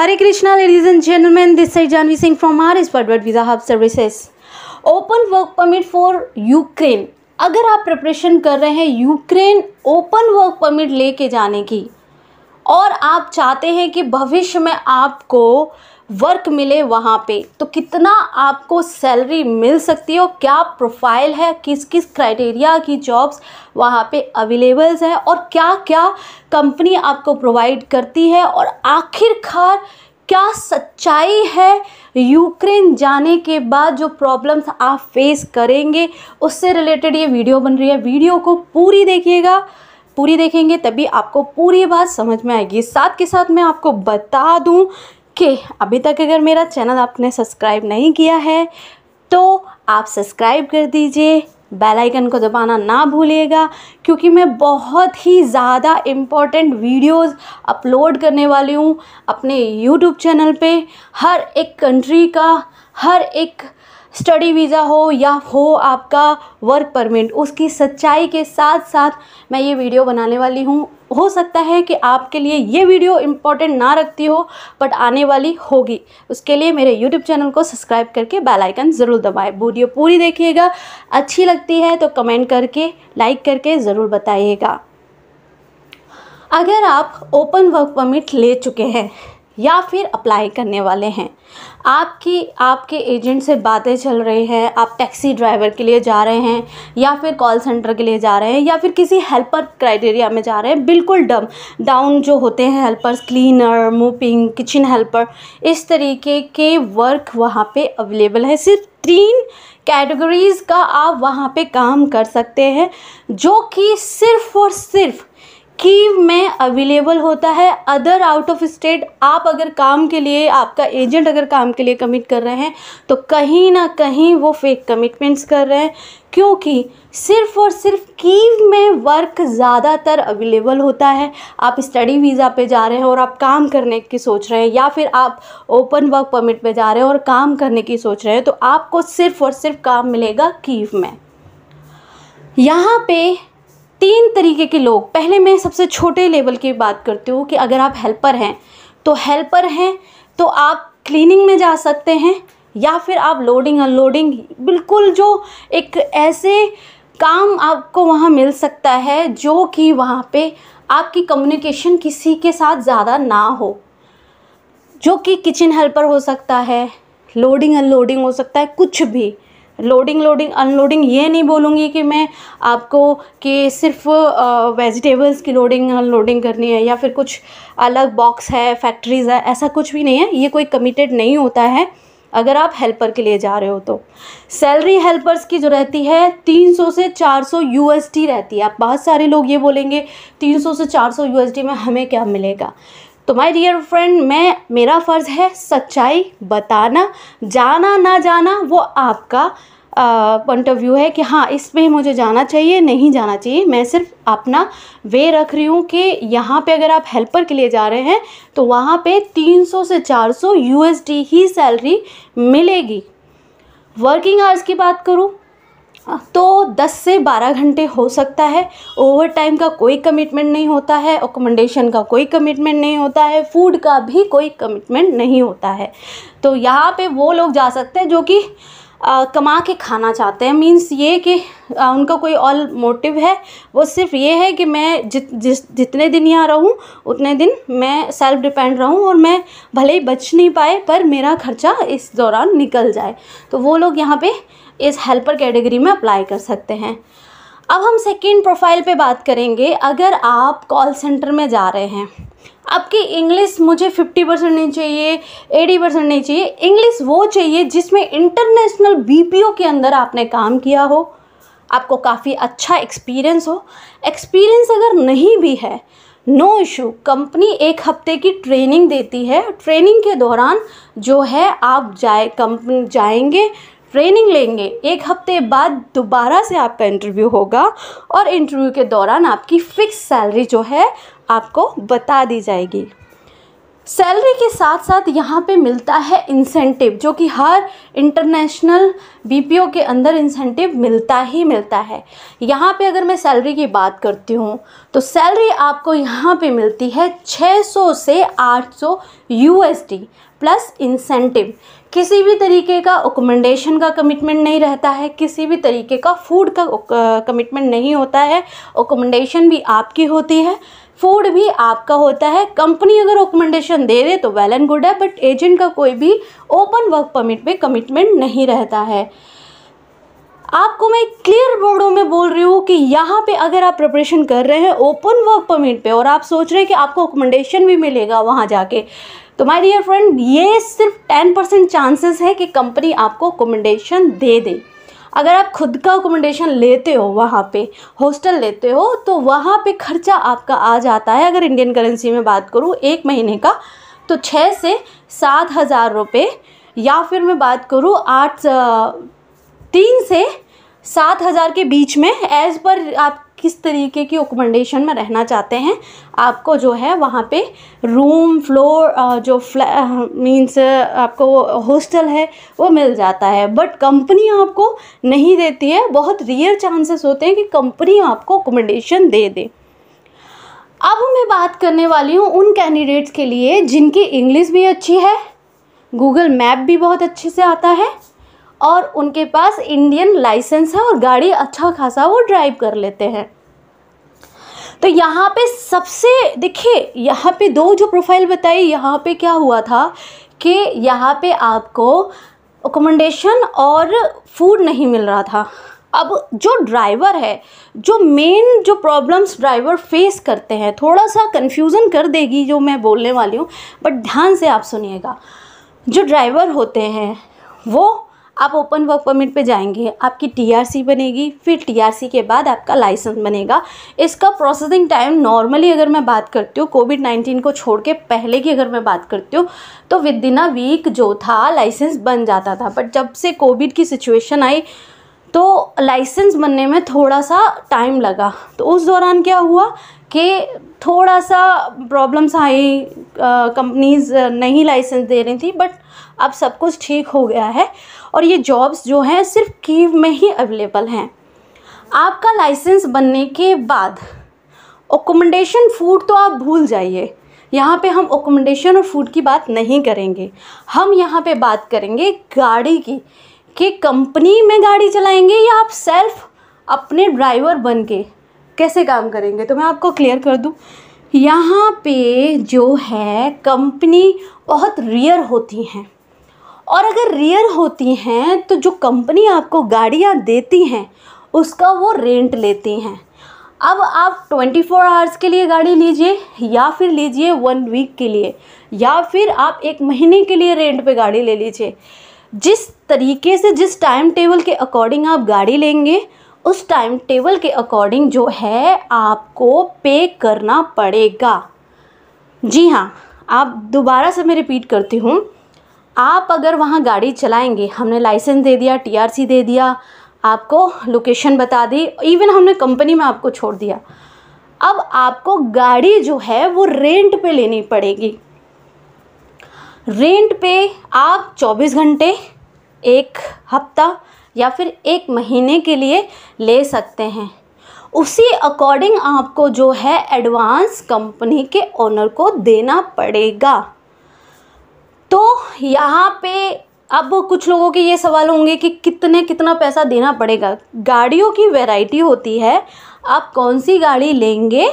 Hare Krishna ladies and gentleman this side Janvi Singh from R expert visa hub services open work permit for Ukraine अगर आप preparation कर रहे हैं Ukraine open work permit लेके जाने की और आप चाहते हैं कि भविष्य में आपको वर्क मिले वहाँ पे तो कितना आपको सैलरी मिल सकती है और क्या प्रोफाइल है किस किस क्राइटेरिया की जॉब्स वहाँ पे अवेलेबल्स हैं और क्या क्या कंपनी आपको प्रोवाइड करती है और आखिरकार क्या सच्चाई है यूक्रेन जाने के बाद जो प्रॉब्लम्स आप फेस करेंगे उससे रिलेटेड ये वीडियो बन रही है वीडियो को पूरी देखिएगा पूरी देखेंगे तभी आपको पूरी बात समझ में आएगी साथ के साथ मैं आपको बता दूं कि अभी तक अगर मेरा चैनल आपने सब्सक्राइब नहीं किया है तो आप सब्सक्राइब कर दीजिए बेल आइकन को दबाना ना भूलिएगा क्योंकि मैं बहुत ही ज़्यादा इम्पॉर्टेंट वीडियोस अपलोड करने वाली हूँ अपने यूट्यूब चैनल पे हर एक कंट्री का हर एक स्टडी वीज़ा हो या हो आपका वर्क परमिट उसकी सच्चाई के साथ साथ मैं ये वीडियो बनाने वाली हूँ हो सकता है कि आपके लिए ये वीडियो इम्पोर्टेंट ना रखती हो बट आने वाली होगी उसके लिए मेरे यूट्यूब चैनल को सब्सक्राइब करके बेल आइकन ज़रूर दबाएं वीडियो पूरी देखिएगा अच्छी लगती है तो कमेंट करके लाइक करके ज़रूर बताइएगा अगर आप ओपन वर्क परमिट ले चुके हैं या फिर अप्लाई करने वाले हैं आपकी आपके एजेंट से बातें चल रही हैं आप टैक्सी ड्राइवर के लिए जा रहे हैं या फिर कॉल सेंटर के लिए जा रहे हैं या फिर किसी हेल्पर क्राइटेरिया में जा रहे हैं बिल्कुल डम डाउन जो होते हैं helpers cleaner mopping kitchen helper इस तरीके के वर्क वहाँ पे अवेलेबल है सिर्फ तीन कैटेगरीज़ का आप वहाँ पे काम कर सकते हैं जो कि सिर्फ़ और सिर्फ़ कीव में अवेलेबल होता है अदर आउट ऑफ स्टेट आप अगर काम के लिए आपका एजेंट अगर काम के लिए कमिट कर रहे हैं तो कहीं ना कहीं वो फेक कमिटमेंट्स कर रहे हैं क्योंकि सिर्फ और सिर्फ कीव में वर्क ज़्यादातर अवेलेबल होता है आप स्टडी वीज़ा पे जा रहे हैं और आप काम करने की सोच रहे हैं या फिर आप ओपन वर्क परमिट पे जा रहे हैं और काम करने की सोच रहे हैं तो आपको सिर्फ और सिर्फ काम मिलेगा कीव में यहाँ पे तीन तरीके के लोग पहले मैं सबसे छोटे लेवल की बात करती हूँ कि अगर आप हेल्पर हैं तो हेल्पर हैं तो आप क्लीनिंग में जा सकते हैं या फिर आप लोडिंग अनलोडिंग बिल्कुल जो एक ऐसे काम आपको वहाँ मिल सकता है जो कि वहाँ पे आपकी कम्युनिकेशन किसी के साथ ज़्यादा ना हो जो कि किचन हेल्पर हो सकता है लोडिंग अनलोडिंग हो सकता है कुछ भी लोडिंग लोडिंग अनलोडिंग ये नहीं बोलूँगी कि मैं आपको कि सिर्फ वेजिटेबल्स की लोडिंग अनलोडिंग करनी है या फिर कुछ अलग बॉक्स है फैक्ट्रीज़ है ऐसा कुछ भी नहीं है ये कोई कमिटेड नहीं होता है अगर आप हेल्पर के लिए जा रहे हो तो सैलरी हेल्पर्स की जो रहती है 300 से 400 यूएसडी रहती है आप बहुत सारे लोग ये बोलेंगे 300 से 400 यूएसडी में हमें क्या मिलेगा तो माय डियर फ्रेंड मैं मेरा फ़र्ज़ है सच्चाई बताना जाना ना जाना वो आपका पॉइंट ऑफ व्यू है कि हाँ इस पर मुझे जाना चाहिए नहीं जाना चाहिए मैं सिर्फ अपना वे रख रही हूँ कि यहाँ पे अगर आप हेल्पर के लिए जा रहे हैं तो वहाँ पे 300 से 400 यूएसडी ही सैलरी मिलेगी वर्किंग आवर्स की बात करूँ तो 10 से 12 घंटे हो सकता है ओवर टाइम का कोई कमिटमेंट नहीं होता है अकोमोडेशन का कोई कमिटमेंट नहीं होता है फूड का भी कोई कमिटमेंट नहीं होता है तो यहाँ पे वो लोग जा सकते हैं जो कि आ, कमा के खाना चाहते हैं मीन्स ये कि आ, उनका कोई ऑल मोटिव है वो सिर्फ ये है कि मैं जित जिस जितने दिन यहाँ रहूँ उतने दिन मैं सेल्फ डिपेंड रहूँ और मैं भले ही बच नहीं पाए पर मेरा खर्चा इस दौरान निकल जाए तो वो लोग यहाँ पे इस हेल्पर कैटेगरी में अप्लाई कर सकते हैं अब हम सेकेंड प्रोफाइल पे बात करेंगे अगर आप कॉल सेंटर में जा रहे हैं आपकी इंग्लिश मुझे 50 परसेंट नहीं चाहिए 80 परसेंट नहीं चाहिए इंग्लिश वो चाहिए जिसमें इंटरनेशनल बी के अंदर आपने काम किया हो आपको काफ़ी अच्छा एक्सपीरियंस हो एक्सपीरियंस अगर नहीं भी है नो इशू कंपनी एक हफ्ते की ट्रेनिंग देती है ट्रेनिंग के दौरान जो है आप जाए कंपनी जाएंगे ट्रेनिंग लेंगे एक हफ्ते बाद दोबारा से आपका इंटरव्यू होगा और इंटरव्यू के दौरान आपकी फ़िक्स सैलरी जो है आपको बता दी जाएगी सैलरी के साथ साथ यहाँ पे मिलता है इंसेंटिव जो कि हर इंटरनेशनल बीपीओ के अंदर इंसेंटिव मिलता ही मिलता है यहाँ पे अगर मैं सैलरी की बात करती हूँ तो सैलरी आपको यहाँ पे मिलती है 600 से 800 यूएसडी प्लस इंसेंटिव किसी भी तरीके का ओकोमेंडेशन का कमिटमेंट नहीं रहता है किसी भी तरीके का फूड का कमिटमेंट uh, नहीं होता है ओकोमेंडेशन भी आपकी होती है फूड भी आपका होता है कंपनी अगर ओकोमेंडेशन दे दे तो वेल एंड गुड है बट एजेंट का कोई भी ओपन वर्क परमिट पे कमिटमेंट नहीं रहता है आपको मैं क्लियर वर्डों में बोल रही हूँ कि यहाँ पे अगर आप प्रिपरेशन कर रहे हैं ओपन वर्क परमिट पे और आप सोच रहे हैं कि आपको ओकोमेंडेशन भी मिलेगा वहाँ जाके तो माय डियर फ्रेंड ये सिर्फ टेन परसेंट चांसेस है कि कंपनी आपको कोमेंडेशन दे दे अगर आप खुद का अकोमोडेशन लेते हो वहाँ पे हॉस्टल लेते हो तो वहाँ पे खर्चा आपका आ जाता है अगर इंडियन करेंसी में बात करूँ एक महीने का तो छः से सात हज़ार रुपये या फिर मैं बात करूँ आठ तीन से सात हज़ार के बीच में एज़ पर आप किस तरीके की ओकोमेंडेशन में रहना चाहते हैं आपको जो है वहाँ पे रूम फ्लोर जो फ्लै मीन्स आपको हॉस्टल है वो मिल जाता है बट कंपनी आपको नहीं देती है बहुत रियर चांसेस होते हैं कि कंपनी आपको ओकोमेंडेशन दे दे अब मैं बात करने वाली हूँ उन कैंडिडेट्स के लिए जिनकी इंग्लिश भी अच्छी है गूगल मैप भी बहुत अच्छे से आता है और उनके पास इंडियन लाइसेंस है और गाड़ी अच्छा खासा वो ड्राइव कर लेते हैं तो यहाँ पे सबसे देखिए यहाँ पे दो जो प्रोफाइल बताई यहाँ पे क्या हुआ था कि यहाँ पे आपको अकोमोडेशन और फूड नहीं मिल रहा था अब जो ड्राइवर है जो मेन जो प्रॉब्लम्स ड्राइवर फेस करते हैं थोड़ा सा कन्फ्यूज़न कर देगी जो मैं बोलने वाली हूँ बट ध्यान से आप सुनिएगा जो ड्राइवर होते हैं वो आप ओपन वर्क परमिट पे जाएंगे आपकी टीआरसी बनेगी फिर टीआरसी के बाद आपका लाइसेंस बनेगा इसका प्रोसेसिंग टाइम नॉर्मली अगर मैं बात करती हूँ कोविड नाइन्टीन को छोड़ के पहले की अगर मैं बात करती हूँ तो विद इन अ वीक जो था लाइसेंस बन जाता था बट जब से कोविड की सिचुएशन आई तो लाइसेंस बनने में थोड़ा सा टाइम लगा तो उस दौरान क्या हुआ कि थोड़ा सा प्रॉब्लम्स आई कंपनीज़ नहीं लाइसेंस दे रही थी बट अब सब कुछ ठीक हो गया है और ये जॉब्स जो हैं सिर्फ कीव में ही अवेलेबल हैं आपका लाइसेंस बनने के बाद ओकोमेंडेशन फूड तो आप भूल जाइए यहाँ पे हम ओकोमेंडेशन और फूड की बात नहीं करेंगे हम यहाँ पे बात करेंगे गाड़ी की कि कंपनी में गाड़ी चलाएंगे या आप सेल्फ अपने ड्राइवर बन के कैसे काम करेंगे तो मैं आपको क्लियर कर दूँ यहाँ पे जो है कंपनी बहुत रियर होती हैं और अगर रियर होती हैं तो जो कंपनी आपको गाड़ियाँ देती हैं उसका वो रेंट लेती हैं अब आप 24 फोर आवर्स के लिए गाड़ी लीजिए या फिर लीजिए वन वीक के लिए या फिर आप एक महीने के लिए रेंट पे गाड़ी ले लीजिए जिस तरीके से जिस टाइम टेबल के अकॉर्डिंग आप गाड़ी लेंगे उस टाइम टेबल के अकॉर्डिंग जो है आपको पे करना पड़ेगा जी हाँ आप दोबारा से मैं रिपीट करती हूँ आप अगर वहाँ गाड़ी चलाएंगे हमने लाइसेंस दे दिया टीआरसी दे दिया आपको लोकेशन बता दी इवन हमने कंपनी में आपको छोड़ दिया अब आपको गाड़ी जो है वो रेंट पे लेनी पड़ेगी रेंट पे आप 24 घंटे एक हफ्ता या फिर एक महीने के लिए ले सकते हैं उसी अकॉर्डिंग आपको जो है एडवांस कंपनी के ओनर को देना पड़ेगा तो यहाँ पे अब कुछ लोगों के ये सवाल होंगे कि कितने कितना पैसा देना पड़ेगा गाड़ियों की वैरायटी होती है आप कौन सी गाड़ी लेंगे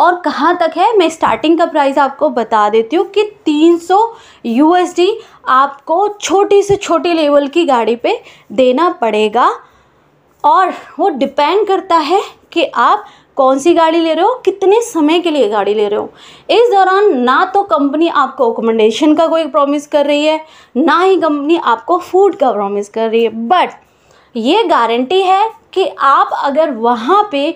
और कहाँ तक है मैं स्टार्टिंग का प्राइस आपको बता देती हूँ कि 300 सौ आपको छोटी से छोटी लेवल की गाड़ी पे देना पड़ेगा और वो डिपेंड करता है कि आप कौन सी गाड़ी ले रहे हो कितने समय के लिए गाड़ी ले रहे हो इस दौरान ना तो कंपनी आपको अकोमोडेशन का कोई प्रॉमिस कर रही है ना ही कंपनी आपको फूड का प्रॉमिस कर रही है बट ये गारंटी है कि आप अगर वहाँ पे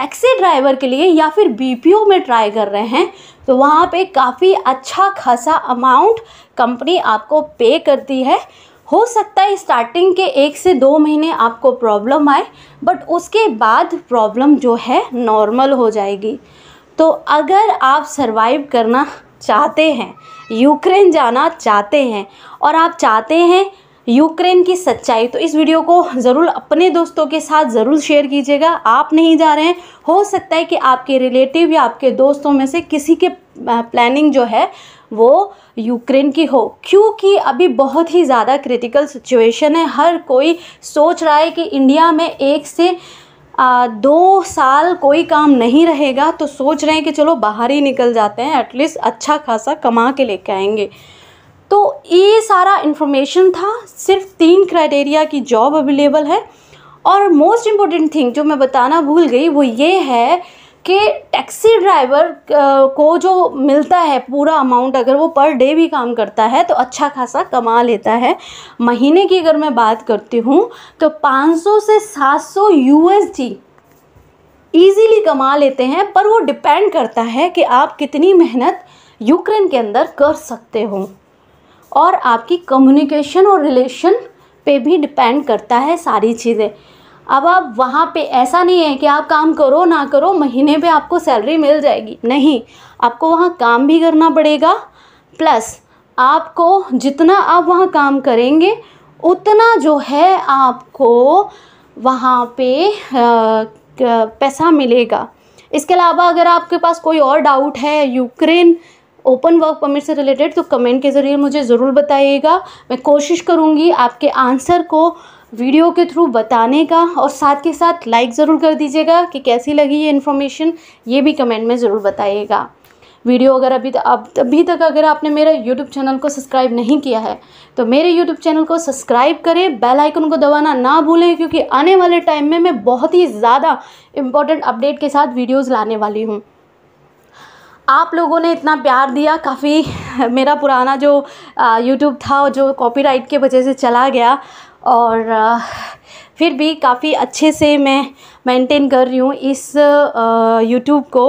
टैक्सी ड्राइवर के लिए या फिर बी में ट्राई कर रहे हैं तो वहाँ पे काफ़ी अच्छा खासा अमाउंट कंपनी आपको पे करती है हो सकता है स्टार्टिंग के एक से दो महीने आपको प्रॉब्लम आए बट उसके बाद प्रॉब्लम जो है नॉर्मल हो जाएगी तो अगर आप सरवाइव करना चाहते हैं यूक्रेन जाना चाहते हैं और आप चाहते हैं यूक्रेन की सच्चाई तो इस वीडियो को ज़रूर अपने दोस्तों के साथ ज़रूर शेयर कीजिएगा आप नहीं जा रहे हैं हो सकता है कि आपके रिलेटिव या आपके दोस्तों में से किसी के प्लानिंग जो है वो यूक्रेन की हो क्योंकि अभी बहुत ही ज़्यादा क्रिटिकल सिचुएशन है हर कोई सोच रहा है कि इंडिया में एक से आ, दो साल कोई काम नहीं रहेगा तो सोच रहे हैं कि चलो बाहर ही निकल जाते हैं एटलीस्ट अच्छा खासा कमा के लेके आएंगे ये सारा इन्फॉर्मेशन था सिर्फ तीन क्राइटेरिया की जॉब अवेलेबल है और मोस्ट इम्पोर्टेंट थिंग जो मैं बताना भूल गई वो ये है कि टैक्सी ड्राइवर को जो मिलता है पूरा अमाउंट अगर वो पर डे भी काम करता है तो अच्छा खासा कमा लेता है महीने की अगर मैं बात करती हूँ तो 500 से 700 यूएसडी ईजीली कमा लेते हैं पर वो डिपेंड करता है कि आप कितनी मेहनत यूक्रेन के अंदर कर सकते हो और आपकी कम्युनिकेशन और रिलेशन पे भी डिपेंड करता है सारी चीज़ें अब आप वहाँ पे ऐसा नहीं है कि आप काम करो ना करो महीने पे आपको सैलरी मिल जाएगी नहीं आपको वहाँ काम भी करना पड़ेगा प्लस आपको जितना आप वहाँ काम करेंगे उतना जो है आपको वहाँ पे पैसा मिलेगा इसके अलावा अगर आपके पास कोई और डाउट है यूक्रेन ओपन वर्क परमिट से रिलेटेड तो कमेंट के ज़रिए मुझे ज़रूर बताइएगा मैं कोशिश करूँगी आपके आंसर को वीडियो के थ्रू बताने का और साथ के साथ लाइक ज़रूर कर दीजिएगा कि कैसी लगी ये इन्फॉर्मेशन ये भी कमेंट में ज़रूर बताइएगा वीडियो अगर अभी अब अभी तक अगर आपने मेरा यूट्यूब चैनल को सब्सक्राइब नहीं किया है तो मेरे यूट्यूब चैनल को सब्सक्राइब करें बेल आइकन को दबाना ना भूलें क्योंकि आने वाले टाइम में मैं बहुत ही ज़्यादा इम्पॉर्टेंट अपडेट के साथ वीडियोज़ लाने वाली हूँ आप लोगों ने इतना प्यार दिया काफ़ी मेरा पुराना जो यूट्यूब था जो कॉपीराइट के वजह से चला गया और फिर भी काफ़ी अच्छे से मैं मेंटेन कर रही हूँ इस यूट्यूब को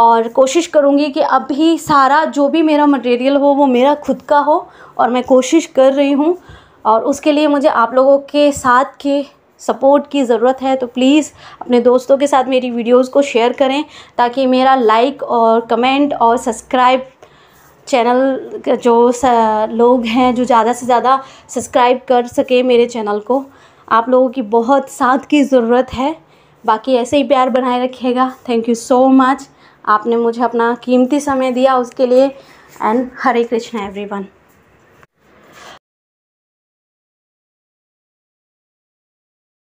और कोशिश करूँगी कि अभी सारा जो भी मेरा मटेरियल हो वो मेरा खुद का हो और मैं कोशिश कर रही हूँ और उसके लिए मुझे आप लोगों के साथ के सपोर्ट की ज़रूरत है तो प्लीज़ अपने दोस्तों के साथ मेरी वीडियोस को शेयर करें ताकि मेरा लाइक और कमेंट और सब्सक्राइब चैनल जो लोग हैं जो ज़्यादा से ज़्यादा सब्सक्राइब कर सके मेरे चैनल को आप लोगों की बहुत साथ की ज़रूरत है बाकी ऐसे ही प्यार बनाए रखिएगा थैंक यू सो मच आपने मुझे अपना कीमती समय दिया उसके लिए एंड हरे कृष्णा एवरीवन